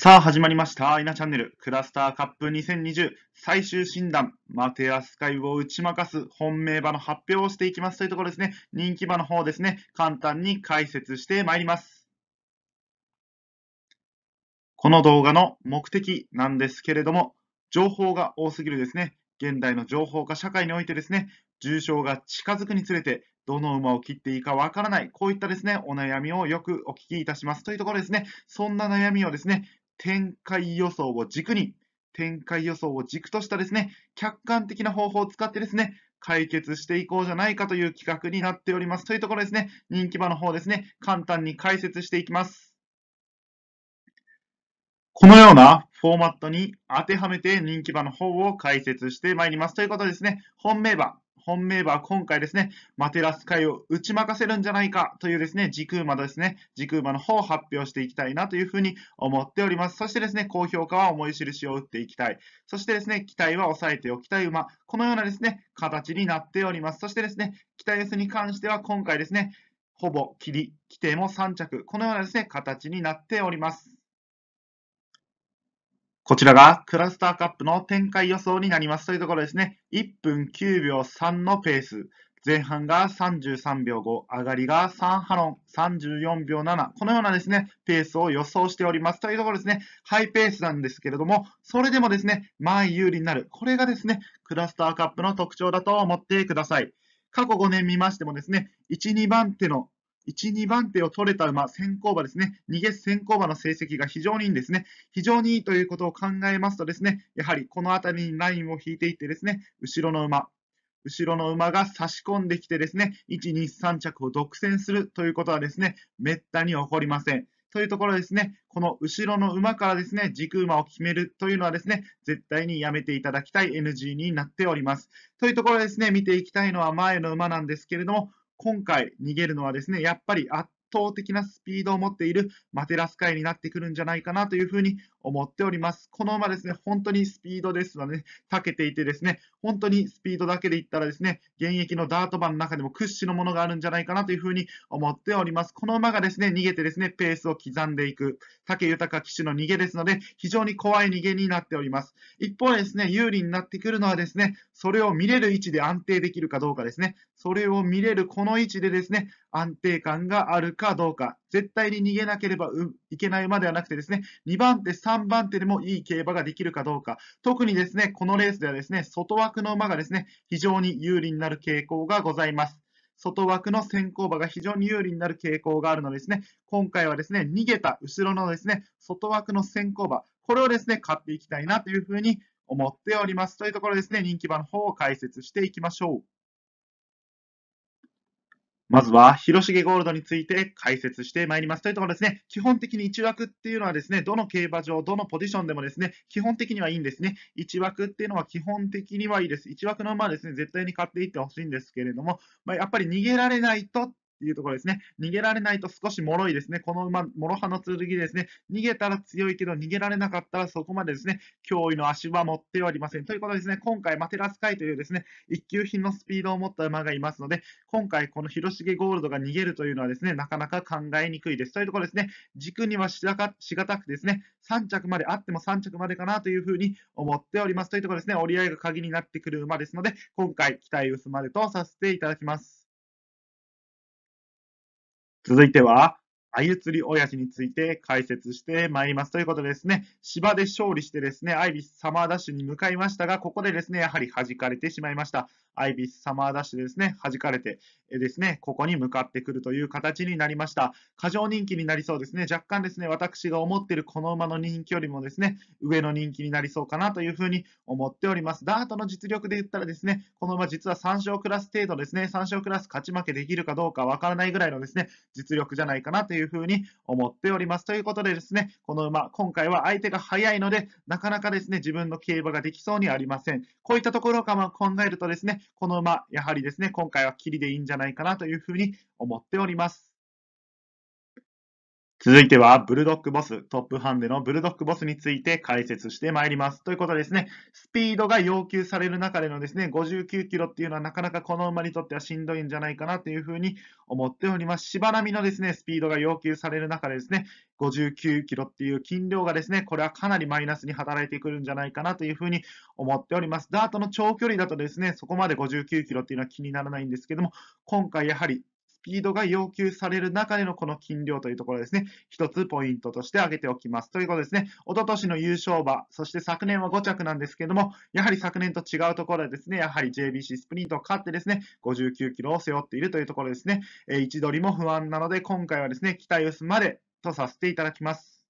さあ始まりました。アイナチャンネル。クラスターカップ2020最終診断。マテアスカイを打ち負かす本命馬の発表をしていきますというところですね。人気馬の方ですね。簡単に解説してまいります。この動画の目的なんですけれども、情報が多すぎるですね。現代の情報化社会においてですね、重症が近づくにつれて、どの馬を切っていいかわからない、こういったですね、お悩みをよくお聞きいたしますというところですね、そんな悩みをですね、展開予想を軸に、展開予想を軸としたですね、客観的な方法を使ってですね、解決していこうじゃないかという企画になっております。というところですね、人気馬の方ですね、簡単に解説していきます。このようなフォーマットに当てはめて人気馬の方を解説してまいります。ということでですね、本命馬、本命馬は今回ですね、マテラス界を打ち負かせるんじゃないかというですね、時空馬ですね、時空馬の方を発表していきたいなというふうに思っております。そしてですね、高評価は重い印を打っていきたい。そしてですね、期待は抑えておきたい馬。このようなですね、形になっております。そしてですね、期待 S に関しては今回ですね、ほぼ切り、規定も3着、このようなですね、形になっております。こちらがクラスターカップの展開予想になりますというところですね。1分9秒3のペース。前半が33秒5、上がりが3ハロン、34秒7、このようなですね、ペースを予想しておりますというところですね、ハイペースなんですけれども、それでもですね、前有利になる、これがですね、クラスターカップの特徴だと思ってください。過去5年見ましてもですね、1、2番手の1、2番手を取れた馬、先行馬ですね、逃げ先行馬の成績が非常にいいんですね。非常にいいということを考えますとですね、やはりこの辺りにラインを引いていってですね、後ろの馬、後ろの馬が差し込んできてですね、1、2、3着を独占するということはですね、めったに起こりません。というところですね、この後ろの馬からですね、軸馬を決めるというのはですね、絶対にやめていただきたい NG になっております。というところですね、見ていきたいのは前の馬なんですけれども、今回逃げるのはですね、やっぱり圧倒的なスピードを持っているマテラス界になってくるんじゃないかなというふうに思っております。この馬ですね、本当にスピードですので、ね、長けていてですね、本当にスピードだけでいったらですね、現役のダート馬の中でも屈指のものがあるんじゃないかなというふうに思っております。この馬がですね、逃げてですね、ペースを刻んでいく、武豊騎手の逃げですので、非常に怖い逃げになっております。一方ですね、有利になってくるのはですね、それを見れる位置で安定できるかどうかですね、それを見れるこの位置でですね、安定感があるかどうか、絶対に逃げなければいけない馬ではなくてですね、2番手、3番手でもいい競馬ができるかどうか、特にですね、このレースではですね、外枠の馬がですね、非常に有利になる傾向がございます。外枠の先行馬が非常に有利になる傾向があるのですね、今回はですね、逃げた後ろのですね、外枠の先行馬、これをですね、買っていきたいなというふうに思っております。というところですね、人気馬の方を解説していきましょう。まずは、広重ゴールドについて解説してまいります。というところですね、基本的に1枠っていうのはですね、どの競馬場、どのポジションでもですね、基本的にはいいんですね。1枠っていうのは基本的にはいいです。1枠の馬はですね、絶対に買っていってほしいんですけれども、まあ、やっぱり逃げられないというところですね。逃げられないと少し脆いですね。この馬、諸刃の剣ですね。逃げたら強いけど、逃げられなかったらそこまでですね、脅威の足は持っておりません。ということですね、今回、マテラスカイというですね、一級品のスピードを持った馬がいますので、今回、この広重ゴールドが逃げるというのはですね、なかなか考えにくいです。というところですね、軸にはしがたくですね、3着まであっても3着までかなというふうに思っております。というところですね、折り合いが鍵になってくる馬ですので、今回、期待薄まるとさせていただきます。続いては、あゆ釣り親父について解説してまいります。ということでですね、芝で勝利してですね、アイビスサマーダッシュに向かいましたが、ここでですね、やはり弾かれてしまいました。アイビスサマーダッシュですね、弾かれてですね、ここに向かってくるという形になりました。過剰人気になりそうですね、若干ですね、私が思っているこの馬の人気よりもですね、上の人気になりそうかなというふうに思っております。ダートの実力で言ったらですね、この馬実は3勝クラス程度ですね、3勝クラス勝ち負けできるかどうかわからないぐらいのですね、実力じゃないかなといういうふうに思っております。ということでですね、この馬、今回は相手が速いので、なかなかですね、自分の競馬ができそうにありません。こういったところから考えるとですね、この馬、やはりですね、今回はキリでいいんじゃないかなというふうに思っております。続いては、ブルドックボス、トップハンデのブルドックボスについて解説してまいります。ということですね、スピードが要求される中でのですね、59キロっていうのはなかなかこの馬にとってはしんどいんじゃないかなというふうに思っております。しばらみのですね、スピードが要求される中でですね、59キロっていう筋量がですね、これはかなりマイナスに働いてくるんじゃないかなというふうに思っております。ダートの長距離だとですね、そこまで59キロっていうのは気にならないんですけども、今回やはりピードが要求される中でのこの金量というところですね、一つポイントとして挙げておきます。ということですね、おととしの優勝馬、そして昨年は5着なんですけども、やはり昨年と違うところはですね、やはり JBC スプリントを勝ってですね、59キロを背負っているというところですね、えー、位置取りも不安なので、今回はですね、期待薄までとさせていただきます。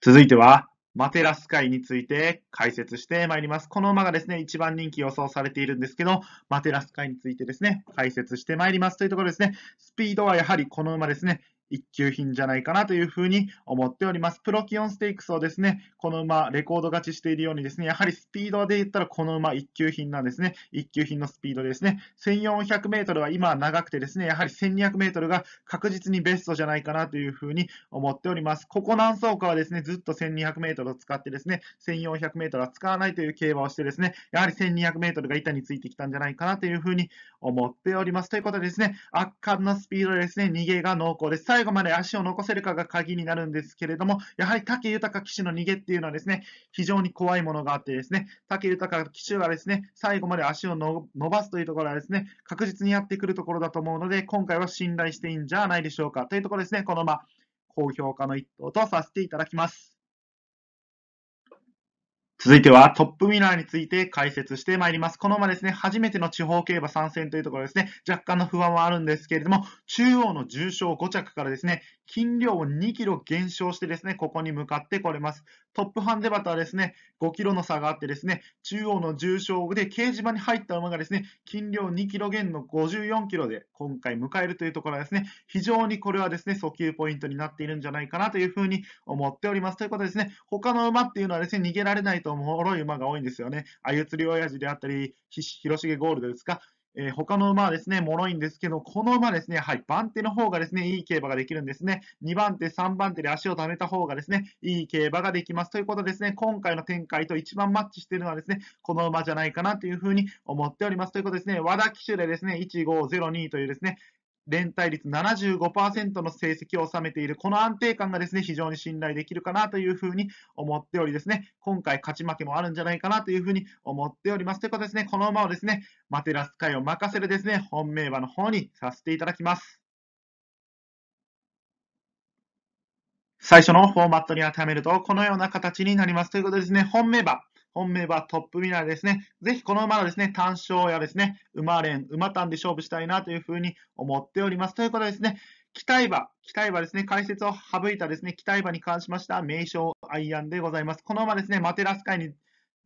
続いては、マテラス界について解説してまいります。この馬がですね、一番人気予想されているんですけど、マテラス界についてですね、解説してまいりますというところですね。スピードはやはりこの馬ですね、一級品じゃないかなというふうに思っております。プロキオンステークスをですね、この馬、レコード勝ちしているようにですね、やはりスピードで言ったらこの馬一級品なんですね。一級品のスピードですね。1400メートルは今は長くてですね、やはり1200メートルが確実にベストじゃないかなというふうに思っております。ここ何層かはですね、ずっと1200メートルを使ってですね、1400メートルは使わないという競馬をしてですね、やはり1200メートルが板についてきたんじゃないかなというふうに思っております。ということでですね、圧巻のスピードでですね、逃げが濃厚です。最後まで足を残せるかが鍵になるんですけれども、やはり武豊騎手の逃げっていうのはですね、非常に怖いものがあってですね、武豊騎手がですね、最後まで足を伸ばすというところはですね、確実にやってくるところだと思うので、今回は信頼していいんじゃないでしょうかというところですね、このま高評価の一投とさせていただきます。続いてはトップミラーについて解説してまいります。この馬ですね、初めての地方競馬参戦というところですね、若干の不安はあるんですけれども、中央の重賞5着からですね、斤量を2キロ減少してですね、ここに向かってこれます。トップハンデバタはですね、5キロの差があってですね、中央の重傷で掲示板に入った馬がですね、斤量2キロ減の54キロで今回迎えるというところはですね、非常にこれはですね、訴求ポイントになっているんじゃないかなというふうに思っております。ということでですね、他の馬っていうのはですね、逃げられないとおもろい馬が多いんですよね。あゆつり親父であったり、ひ広重ゴールドですか、えー、他の馬はですね、脆いんですけど、この馬ですね、はい、番手の方がですね、いい競馬ができるんですね。2番手、3番手で足を溜めた方がですね、いい競馬ができます。ということですね、今回の展開と一番マッチしているのはですね、この馬じゃないかなというふうに思っております。ということですね、和田騎手でですね、1502というですね、連帯率75%の成績を収めている、この安定感がですね、非常に信頼できるかなというふうに思っておりですね、今回勝ち負けもあるんじゃないかなというふうに思っております。ということですね、この馬をですね、マテラス会を任せるですね、本命馬の方にさせていただきます。最初のフォーマットに当てはめると、このような形になります。ということですね、本命馬。本命はトップミラーですね。ぜひこの馬はですね、単勝やですね、馬連、馬単で勝負したいなというふうに思っております。ということでですね、期待馬、期待馬ですね、解説を省いたですね、期待馬に関しました名称アイアンでございます。この馬ですね、マテラス界に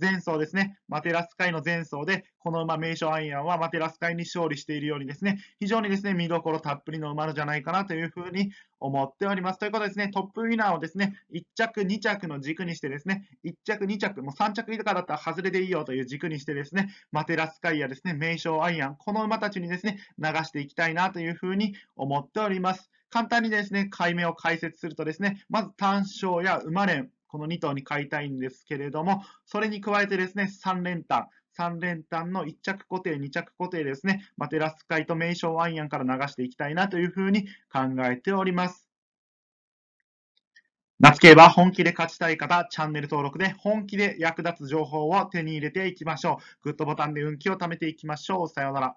前走ですね、マテラス界の前走で、この馬名所アイアンはマテラス界に勝利しているようにですね、非常にですね、見どころたっぷりの馬じゃないかなというふうに思っております。ということでですね、トップウィナーをですね、1着、2着の軸にしてですね、1着、2着、もう3着以下だったら外れでいいよという軸にしてですね、マテラス界やですね、名称アイアン、この馬たちにですね、流していきたいなというふうに思っております。簡単にですね、解明を解説するとですね、まず単勝や馬連、この2頭に買いたいんですけれども、それに加えてですね、3連単。3連単の1着固定、2着固定ですね、マテラスカイと名称ワイヤンから流していきたいなというふうに考えております。夏競馬本気で勝ちたい方、チャンネル登録で本気で役立つ情報を手に入れていきましょう。グッドボタンで運気を貯めていきましょう。さようなら。